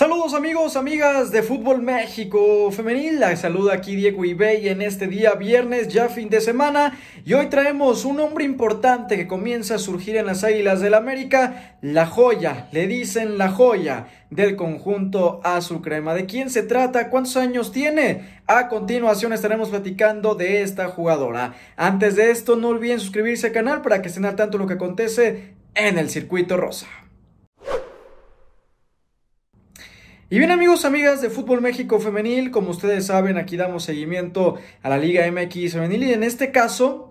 Saludos amigos, amigas de Fútbol México Femenil, la saluda aquí Diego Ibey en este día viernes, ya fin de semana, y hoy traemos un hombre importante que comienza a surgir en las Águilas del la América, la joya, le dicen la joya del conjunto azul crema. ¿De quién se trata? ¿Cuántos años tiene? A continuación estaremos platicando de esta jugadora. Antes de esto, no olviden suscribirse al canal para que estén al tanto lo que acontece en el circuito rosa. Y bien amigos, amigas de Fútbol México Femenil, como ustedes saben, aquí damos seguimiento a la Liga MX Femenil y en este caso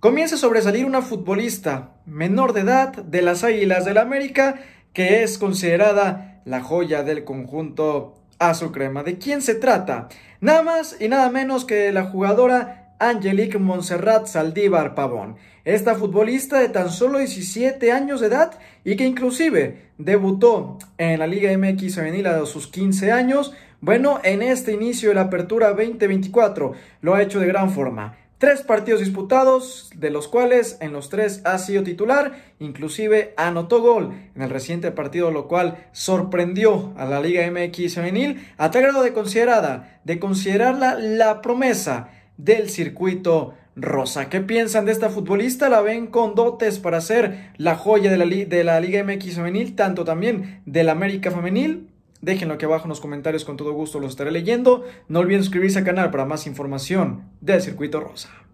comienza a sobresalir una futbolista menor de edad de las Águilas del la América que es considerada la joya del conjunto Azucrema. ¿De quién se trata? Nada más y nada menos que la jugadora Angelique Montserrat Saldívar Pavón. Esta futbolista de tan solo 17 años de edad y que inclusive debutó en la Liga MX Femenil a sus 15 años, bueno, en este inicio de la apertura 2024 lo ha hecho de gran forma. Tres partidos disputados, de los cuales en los tres ha sido titular, inclusive anotó gol en el reciente partido, lo cual sorprendió a la Liga MX Femenil, a tal grado de considerada, de considerarla la promesa del circuito rosa. ¿Qué piensan de esta futbolista? La ven con dotes para ser la joya de la, Liga MX femenil, tanto también de la América femenil. Déjenlo aquí abajo en los comentarios, con todo gusto los estaré leyendo. No olviden suscribirse al canal para más información del circuito rosa.